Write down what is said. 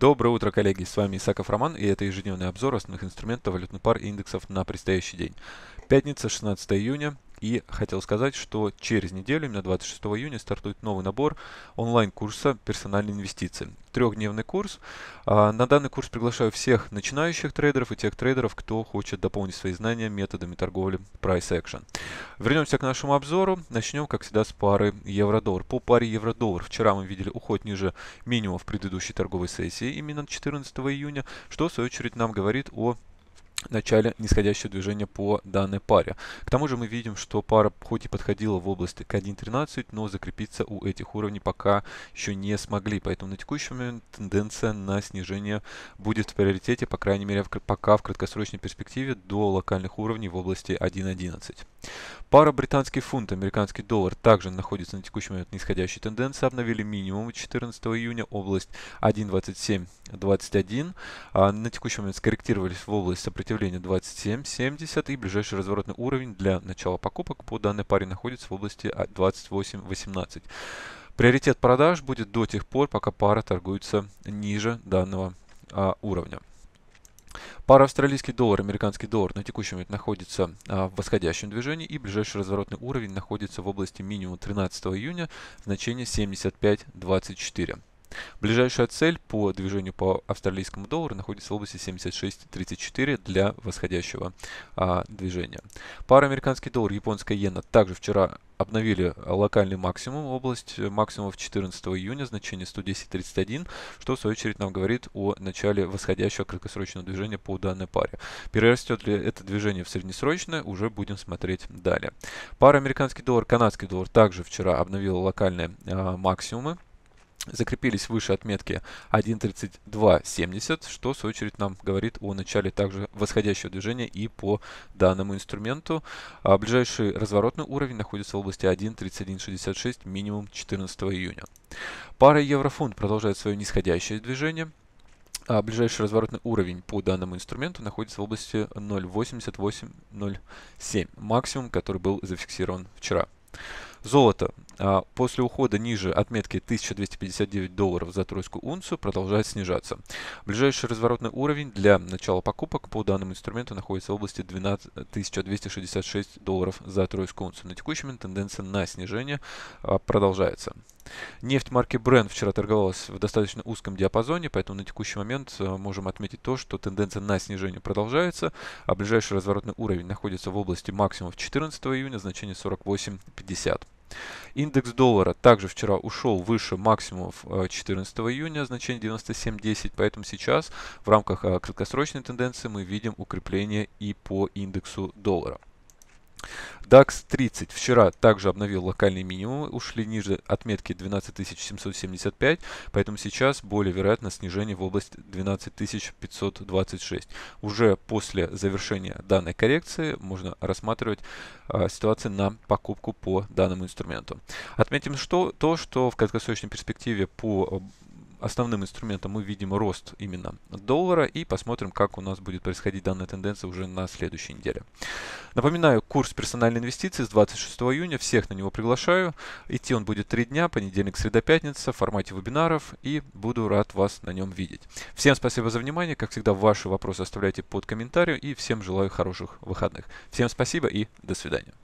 Доброе утро, коллеги! С вами Исаков Роман, и это ежедневный обзор основных инструментов валютных пар и индексов на предстоящий день. Пятница, 16 июня. И хотел сказать, что через неделю, именно 26 июня, стартует новый набор онлайн-курса «Персональные инвестиции». Трехдневный курс. А, на данный курс приглашаю всех начинающих трейдеров и тех трейдеров, кто хочет дополнить свои знания методами торговли Price Action. Вернемся к нашему обзору. Начнем, как всегда, с пары евро-доллар. По паре евро-доллар вчера мы видели уход ниже минимума в предыдущей торговой сессии, именно 14 июня, что, в свою очередь, нам говорит о начале нисходящего движения по данной паре. К тому же мы видим, что пара хоть и подходила в области к 1.13, но закрепиться у этих уровней пока еще не смогли. Поэтому на текущий момент тенденция на снижение будет в приоритете, по крайней мере, в, пока в краткосрочной перспективе до локальных уровней в области 1.11. Пара британский фунт, американский доллар также находится на текущий момент нисходящей тенденции. Обновили минимум 14 июня, область 1.27.21. А на текущий момент скорректировались в область сопротивления сопротивление 27.70 и ближайший разворотный уровень для начала покупок по данной паре находится в области 28.18. А, Приоритет продаж будет до тех пор, пока пара торгуется ниже данного а, уровня. Пара австралийский доллар, американский доллар на текущий момент находится а, в восходящем движении и ближайший разворотный уровень находится в области минимум 13 июня, значение 75.24. Ближайшая цель по движению по австралийскому доллару находится в области 76.34 для восходящего а, движения. Пара американский доллар, японская иена также вчера обновили локальный максимум, область э, максимумов 14 июня, значение 110.31, что в свою очередь нам говорит о начале восходящего краткосрочного движения по данной паре. Перерастет ли это движение в среднесрочное, уже будем смотреть далее. Пара американский доллар, канадский доллар также вчера обновила локальные а, максимумы закрепились выше отметки 1.3270, что в свою очередь нам говорит о начале также восходящего движения и по данному инструменту. А ближайший разворотный уровень находится в области 1.3166 минимум 14 июня. Пара еврофунт продолжает свое нисходящее движение. А ближайший разворотный уровень по данному инструменту находится в области 0.8807, максимум, который был зафиксирован вчера. Золото а после ухода ниже отметки 1259 долларов за тройскую унцию продолжает снижаться. Ближайший разворотный уровень для начала покупок по данному инструменту находится в области 12 1266 долларов за тройскую унцию. На текущий момент тенденция на снижение а, продолжается. Нефть марки Brent вчера торговалась в достаточно узком диапазоне, поэтому на текущий момент а, можем отметить то, что тенденция на снижение продолжается, а ближайший разворотный уровень находится в области максимумов 14 июня, значение 48.50. Индекс доллара также вчера ушел выше максимумов 14 э, июня, значение 97.10, поэтому сейчас в рамках э, краткосрочной тенденции мы видим укрепление и по индексу доллара. DAX 30 вчера также обновил локальный минимум, ушли ниже отметки 12775, поэтому сейчас более вероятно снижение в область 12526. Уже после завершения данной коррекции можно рассматривать э, ситуацию на покупку по данному инструменту. Отметим что, то, что в краткосрочной перспективе по основным инструментом мы видим рост именно доллара и посмотрим, как у нас будет происходить данная тенденция уже на следующей неделе. Напоминаю, курс персональной инвестиции с 26 июня, всех на него приглашаю. Идти он будет три дня, понедельник, среда, пятница в формате вебинаров и буду рад вас на нем видеть. Всем спасибо за внимание, как всегда ваши вопросы оставляйте под комментарием и всем желаю хороших выходных. Всем спасибо и до свидания.